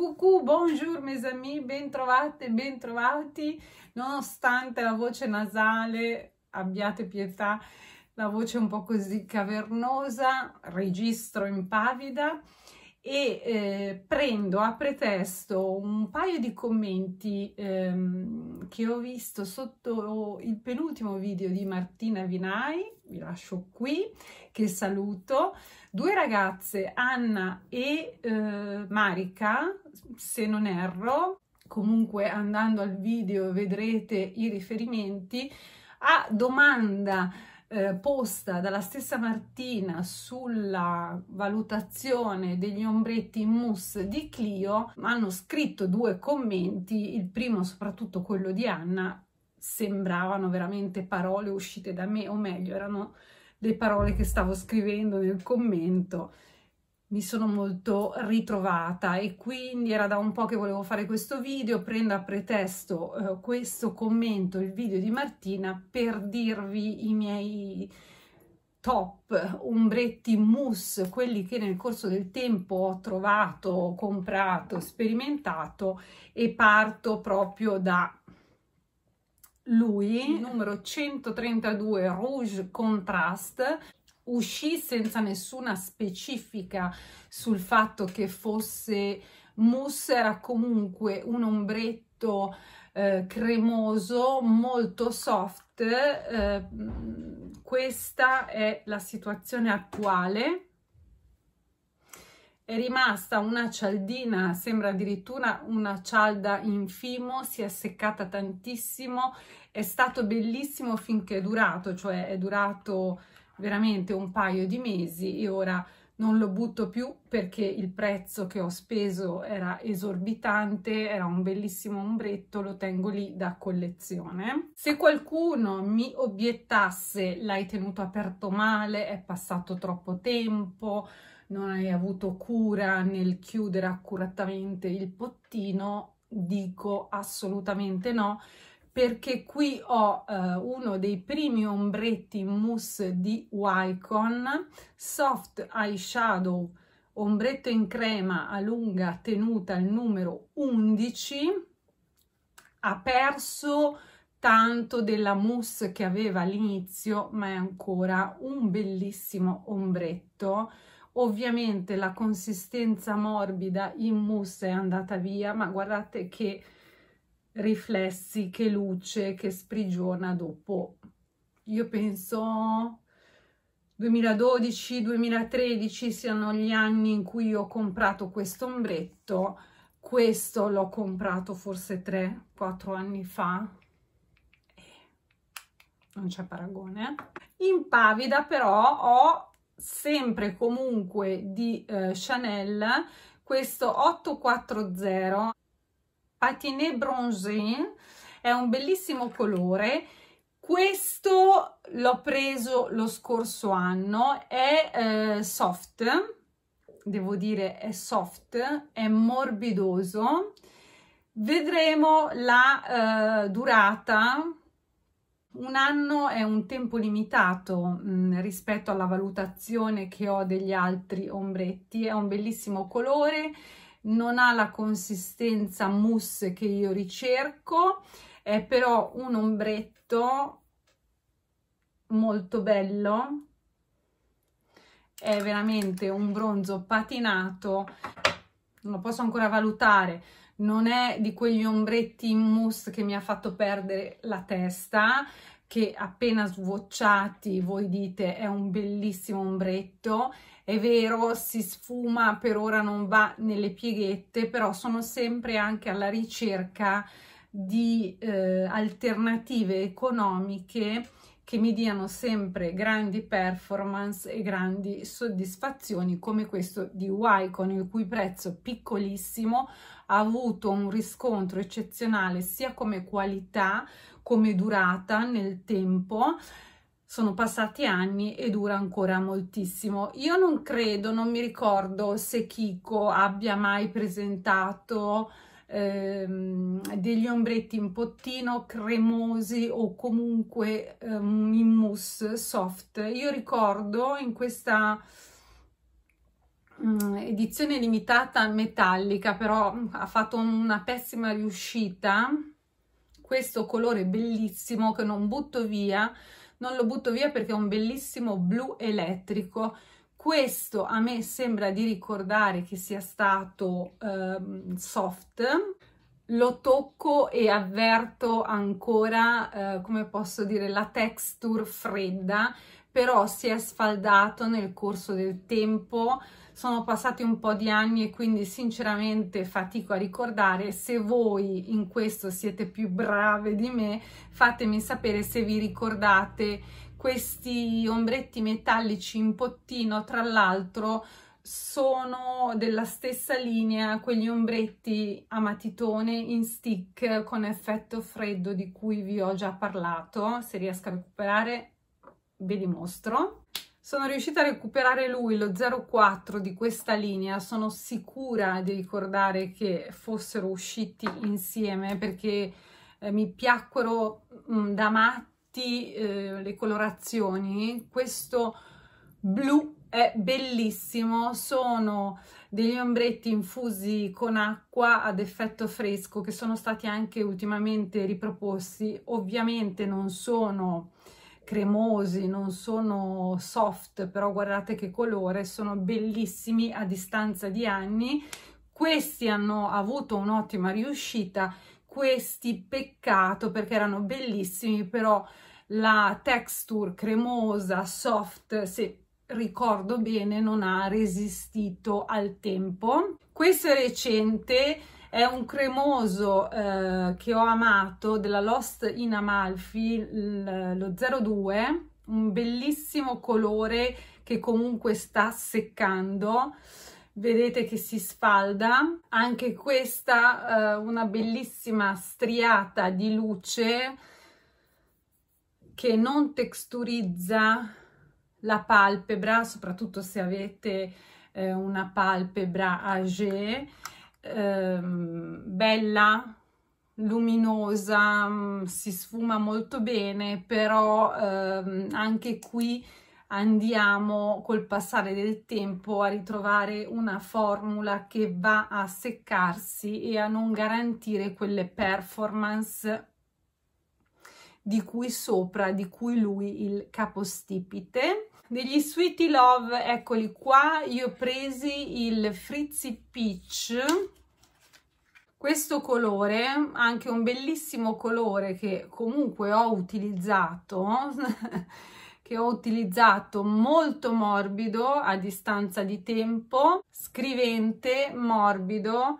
Coucou, bonjour mes amis, bentrovate, bentrovati. Nonostante la voce nasale, abbiate pietà, la voce un po' così cavernosa, registro impavida e eh, prendo a pretesto un paio di commenti ehm, che ho visto sotto il penultimo video di Martina Vinai, vi lascio qui, che saluto, due ragazze, Anna e eh, Marica, se non erro, comunque andando al video vedrete i riferimenti, a domanda eh, posta dalla stessa Martina sulla valutazione degli ombretti in mousse di Clio hanno scritto due commenti, il primo soprattutto quello di Anna, sembravano veramente parole uscite da me, o meglio erano le parole che stavo scrivendo nel commento mi sono molto ritrovata e quindi era da un po' che volevo fare questo video, prendo a pretesto eh, questo commento, il video di Martina, per dirvi i miei top ombretti mousse, quelli che nel corso del tempo ho trovato, comprato, sperimentato e parto proprio da lui, numero 132 Rouge Contrast, uscì senza nessuna specifica sul fatto che fosse mousse, era comunque un ombretto eh, cremoso, molto soft. Eh, mm, questa è la situazione attuale è rimasta una cialdina, sembra addirittura una cialda in fimo, si è seccata tantissimo, è stato bellissimo finché è durato, cioè è durato veramente un paio di mesi e ora non lo butto più perché il prezzo che ho speso era esorbitante, era un bellissimo ombretto, lo tengo lì da collezione. Se qualcuno mi obiettasse l'hai tenuto aperto male, è passato troppo tempo, non hai avuto cura nel chiudere accuratamente il pottino, dico assolutamente no, perché qui ho eh, uno dei primi ombretti mousse di Wycon, Soft Eyeshadow, ombretto in crema a lunga tenuta il numero 11, ha perso tanto della mousse che aveva all'inizio, ma è ancora un bellissimo ombretto Ovviamente la consistenza morbida in mousse è andata via, ma guardate che riflessi, che luce, che sprigiona dopo, io penso 2012-2013 siano gli anni in cui ho comprato questo ombretto, questo l'ho comprato forse 3-4 anni fa, eh, non c'è paragone. Eh. In Pavida però ho sempre comunque di eh, Chanel, questo 840 patiné bronzé, è un bellissimo colore, questo l'ho preso lo scorso anno, è eh, soft, devo dire è soft, è morbidoso, vedremo la eh, durata un anno è un tempo limitato mh, mm, rispetto alla valutazione che ho degli altri ombretti, è un bellissimo colore, non ha la consistenza mousse che io ricerco, è però un ombretto molto bello, è veramente un bronzo patinato, non lo posso ancora valutare, non è di quegli ombretti in mousse che mi ha fatto perdere la testa, che appena svuocciati voi dite è un bellissimo ombretto, è vero si sfuma, per ora non va nelle pieghette, però sono sempre anche alla ricerca di eh, alternative economiche che mi diano sempre grandi performance e grandi soddisfazioni come questo di Wycon il cui prezzo piccolissimo ha avuto un riscontro eccezionale sia come qualità come durata nel tempo sono passati anni e dura ancora moltissimo. Io non credo, non mi ricordo se Kiko abbia mai presentato ehm, degli ombretti in pottino cremosi o comunque ehm, in mousse soft. Io ricordo in questa mh, mm, edizione limitata metallica però ha fatto una pessima riuscita questo colore bellissimo che non butto via non lo butto via perché è un bellissimo blu elettrico questo a me sembra di ricordare che sia stato ehm, soft, lo tocco e avverto ancora, eh, come posso dire, la texture fredda, però si è sfaldato nel corso del tempo, sono passati un po' di anni e quindi sinceramente fatico a ricordare. Se voi in questo siete più brave di me, fatemi sapere se vi ricordate questi ombretti metallici in pottino tra l'altro sono della stessa linea quegli ombretti a matitone in stick con effetto freddo di cui vi ho già parlato se riesco a recuperare ve li mostro sono riuscita a recuperare lui lo 04 di questa linea sono sicura di ricordare che fossero usciti insieme perché eh, mi piacquero mm, da matti tutte eh, le colorazioni, questo blu è bellissimo, sono degli ombretti infusi con acqua ad effetto fresco che sono stati anche ultimamente riproposti, ovviamente non sono cremosi, non sono soft, però guardate che colore, sono bellissimi a distanza di anni, questi hanno avuto un'ottima riuscita questi peccato perché erano bellissimi, però la texture cremosa, soft, se ricordo bene, non ha resistito al tempo. Questo è recente, è un cremoso eh, che ho amato della Lost in Amalfi, lo 02, un bellissimo colore che comunque sta seccando vedete che si sfalda anche questa eh, una bellissima striata di luce che non texturizza la palpebra soprattutto se avete eh, una palpebra age ehm, bella luminosa mm, si sfuma molto bene però ehm, anche qui andiamo col passare del tempo a ritrovare una formula che va a seccarsi e a non garantire quelle performance di cui sopra, di cui lui il capostipite. Degli Sweetie Love, eccoli qua, io ho presi il Frizzy Peach, questo colore, anche un bellissimo colore che comunque ho utilizzato che ho utilizzato molto morbido a distanza di tempo, scrivente morbido.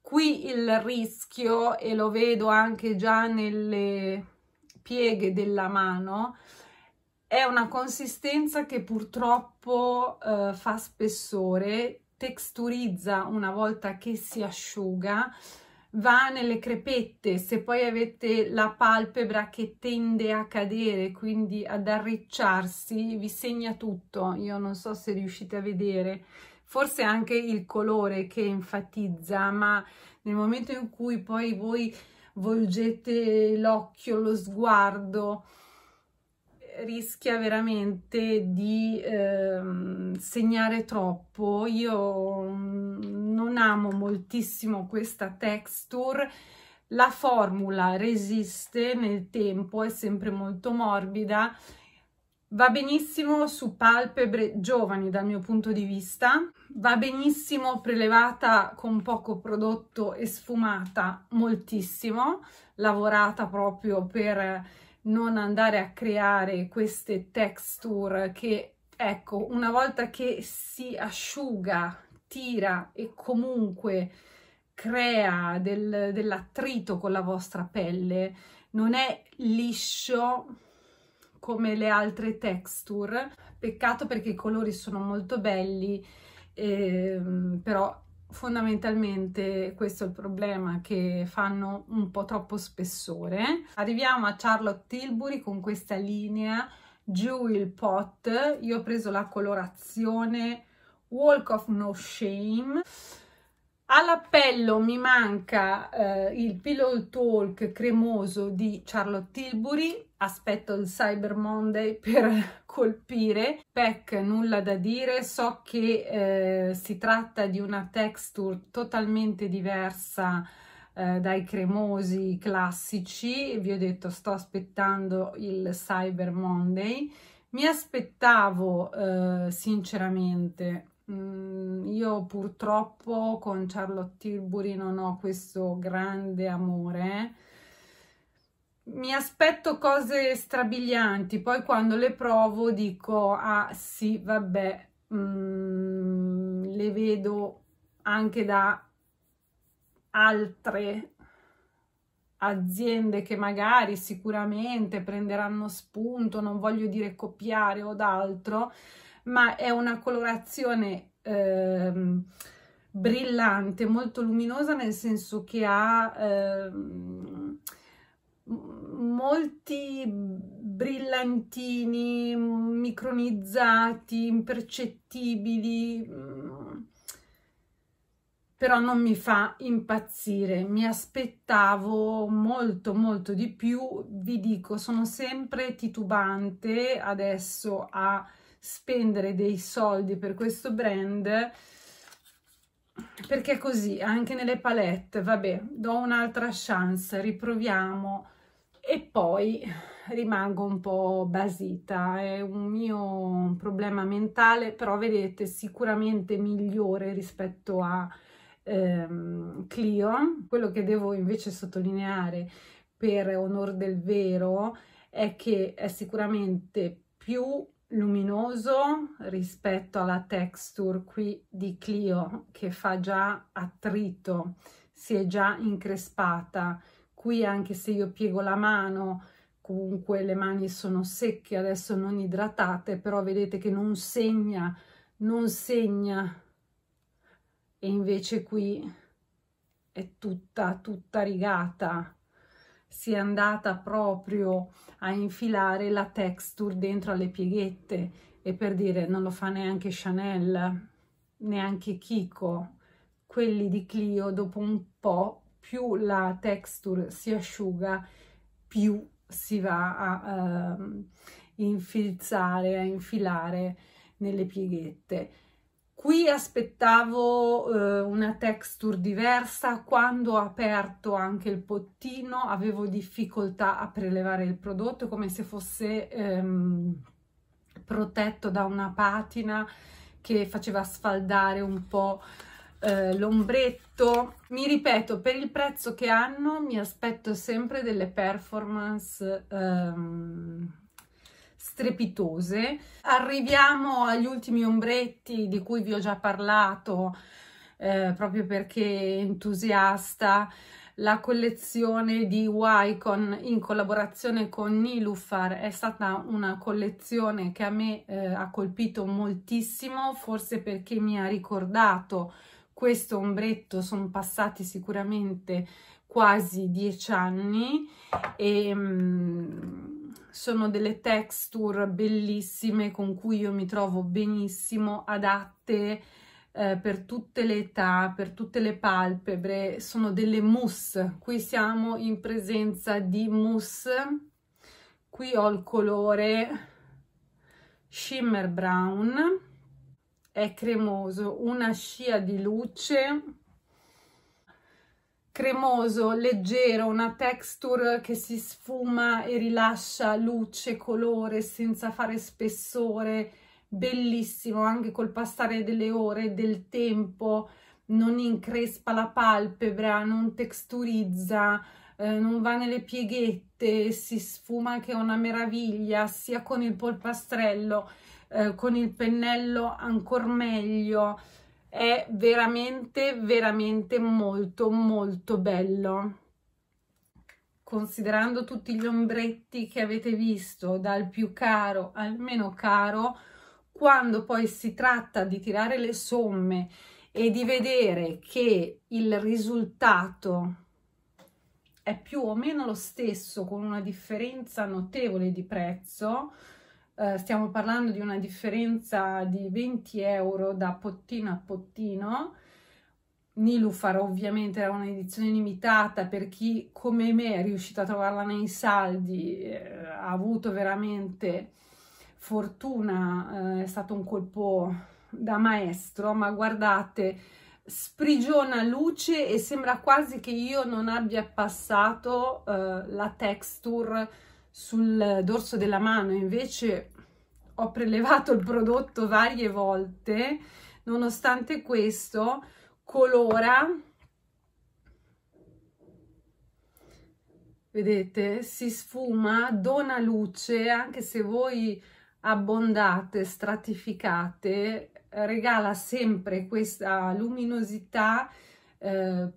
Qui il rischio, e lo vedo anche già nelle pieghe della mano, è una consistenza che purtroppo eh, fa spessore, texturizza una volta che si asciuga, va nelle crepette, se poi avete la palpebra che tende a cadere, quindi ad arricciarsi, vi segna tutto. Io non so se riuscite a vedere, forse anche il colore che enfatizza, ma nel momento in cui poi voi volgete l'occhio, lo sguardo rischia veramente di ehm, segnare troppo. Io mm, non amo moltissimo questa texture, la formula resiste nel tempo, è sempre molto morbida, va benissimo su palpebre giovani dal mio punto di vista, va benissimo prelevata con poco prodotto e sfumata moltissimo, lavorata proprio per non andare a creare queste texture che, ecco, una volta che si asciuga, tira e comunque crea del, dell'attrito con la vostra pelle, non è liscio come le altre texture. Peccato perché i colori sono molto belli, ehm, però fondamentalmente questo è il problema che fanno un po' troppo spessore arriviamo a Charlotte Tilbury con questa linea Jewel Pot io ho preso la colorazione Walk of No Shame All'appello mi manca eh, il Pillow Talk cremoso di Charlotte Tilbury aspetto il Cyber Monday per colpire. Pack, nulla da dire, so che eh, si tratta di una texture totalmente diversa eh, dai cremosi classici, vi ho detto sto aspettando il Cyber Monday. Mi aspettavo eh, sinceramente Mm, io purtroppo con Charlotte Tilbury non ho questo grande amore mi aspetto cose strabilianti, poi quando le provo dico, ah sì, vabbè, mm, le vedo anche da altre aziende che magari sicuramente prenderanno spunto, non voglio dire copiare o d'altro, ma è una colorazione eh, brillante, molto luminosa nel senso che ha... Eh, molti brillantini, micronizzati, impercettibili, però non mi fa impazzire, mi aspettavo molto molto di più, vi dico sono sempre titubante adesso a spendere dei soldi per questo brand perché così anche nelle palette, vabbè, do un'altra chance, riproviamo e poi rimango un po' basita, è un mio problema mentale, però vedete sicuramente migliore rispetto a ehm, Clio. Quello che devo invece sottolineare per onor del vero è che è sicuramente più luminoso rispetto alla texture qui di Clio che fa già attrito, si è già increspata qui anche se io piego la mano comunque le mani sono secche adesso non idratate però vedete che non segna non segna e invece qui è tutta tutta rigata si è andata proprio a infilare la texture dentro alle pieghette e per dire non lo fa neanche Chanel neanche Kiko quelli di Clio dopo un po' più la texture si asciuga, più si va a uh, infilzare, a infilare nelle pieghette. Qui aspettavo uh, una texture diversa, quando ho aperto anche il pottino avevo difficoltà a prelevare il prodotto, come se fosse um, protetto da una patina che faceva sfaldare un po' eh, l'ombretto. Mi ripeto, per il prezzo che hanno mi aspetto sempre delle performance ehm, strepitose. Arriviamo agli ultimi ombretti di cui vi ho già parlato, eh, proprio perché entusiasta la collezione di Wycon in collaborazione con Nilufar è stata una collezione che a me eh, ha colpito moltissimo, forse perché mi ha ricordato questo ombretto sono passati sicuramente quasi dieci anni e ehm, sono delle texture bellissime con cui io mi trovo benissimo, adatte eh, per tutte le età, per tutte le palpebre, sono delle mousse, qui siamo in presenza di mousse, qui ho il colore shimmer brown, è cremoso, una scia di luce, cremoso, leggero, una texture che si sfuma e rilascia luce, colore senza fare spessore, bellissimo anche col passare delle ore, del tempo, non increspa la palpebra, non texturizza, eh, non va nelle pieghette, si sfuma che è una meraviglia sia con il polpastrello eh, con il pennello ancora meglio è veramente veramente molto molto bello considerando tutti gli ombretti che avete visto dal più caro al meno caro quando poi si tratta di tirare le somme e di vedere che il risultato è più o meno lo stesso con una differenza notevole di prezzo eh, stiamo parlando di una differenza di 20 euro da pottino a pottino. Nilufar ovviamente era un'edizione limitata per chi come me è riuscito a trovarla nei saldi, eh, ha avuto veramente fortuna, eh, è stato un colpo da maestro, ma guardate, sprigiona luce e sembra quasi che io non abbia passato eh, la texture sul dorso della mano, invece ho prelevato il prodotto varie volte, nonostante questo colora, vedete, si sfuma, dona luce, anche se voi abbondate, stratificate, regala sempre questa luminosità eh,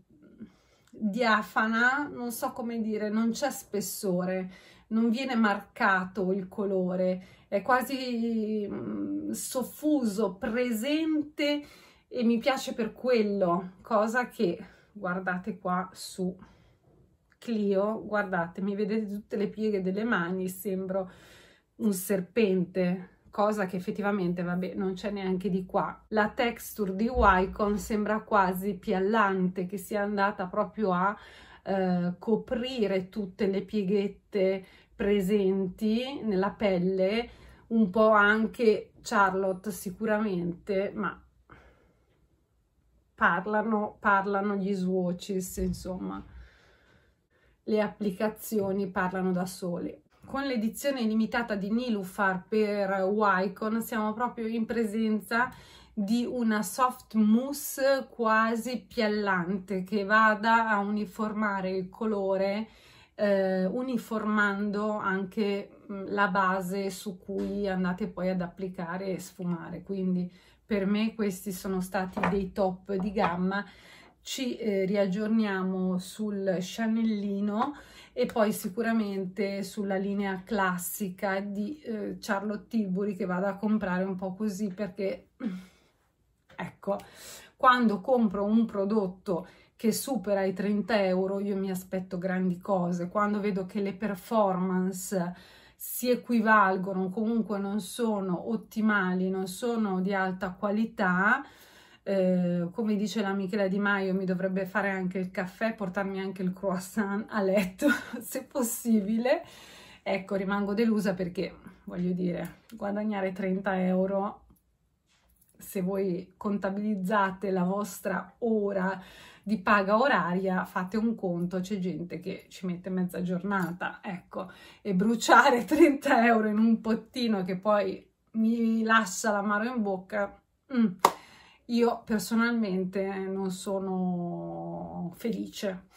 diafana, non so come dire, non c'è spessore, non viene marcato il colore, è quasi mm, soffuso, presente e mi piace per quello, cosa che guardate qua su Clio, guardate, mi vedete tutte le pieghe delle mani, sembro un serpente, cosa che effettivamente, vabbè, non c'è neanche di qua. La texture di Wycon sembra quasi piallante, che sia andata proprio a eh, coprire tutte le pieghette presenti nella pelle, un po' anche Charlotte sicuramente, ma parlano, parlano gli swatches, insomma, le applicazioni parlano da sole con l'edizione limitata di Nilufar per Wycon siamo proprio in presenza di una soft mousse quasi piallante che vada a uniformare il colore eh, uniformando anche mm, la base su cui andate poi ad applicare e sfumare quindi per me questi sono stati dei top di gamma ci eh, riaggiorniamo sul Chanellino e poi sicuramente sulla linea classica di eh, Charlotte Tilbury che vado a comprare un po' così perché ecco quando compro un prodotto che supera i 30 euro io mi aspetto grandi cose quando vedo che le performance si equivalgono comunque non sono ottimali non sono di alta qualità eh, come dice la Michela Di Maio, mi dovrebbe fare anche il caffè, portarmi anche il croissant a letto, se possibile. Ecco, rimango delusa perché, voglio dire, guadagnare 30 euro, se voi contabilizzate la vostra ora di paga oraria, fate un conto, c'è gente che ci mette mezza giornata, ecco, e bruciare 30 euro in un pottino che poi mi lascia l'amaro in bocca... Mm io personalmente eh, non sono felice.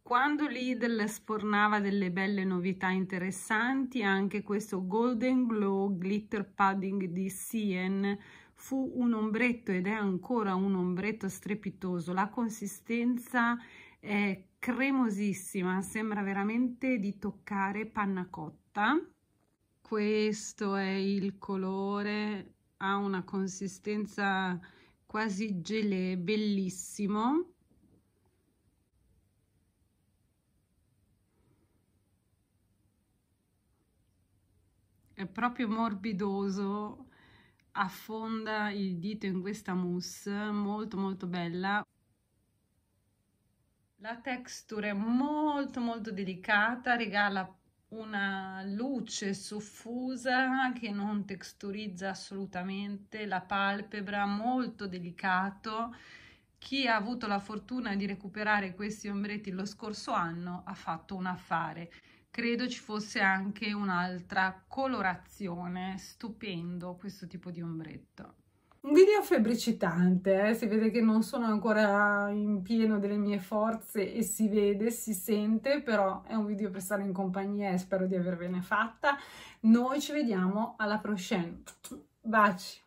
Quando Lidl sfornava delle belle novità interessanti, anche questo Golden Glow Glitter Padding di Sien fu un ombretto ed è ancora un ombretto strepitoso. La consistenza è cremosissima, sembra veramente di toccare panna cotta. Questo è il colore, ha una consistenza quasi gelé, bellissimo. È proprio morbidoso, affonda il dito in questa mousse, molto molto bella. La texture è molto molto delicata, regala una luce soffusa che non texturizza assolutamente, la palpebra molto delicato. Chi ha avuto la fortuna di recuperare questi ombretti lo scorso anno ha fatto un affare. Credo ci fosse anche un'altra colorazione, stupendo questo tipo di ombretto. Un video febbricitante, eh? si vede che non sono ancora in pieno delle mie forze e si vede, si sente, però è un video per stare in compagnia e spero di avervene fatta. Noi ci vediamo alla prossima. Baci!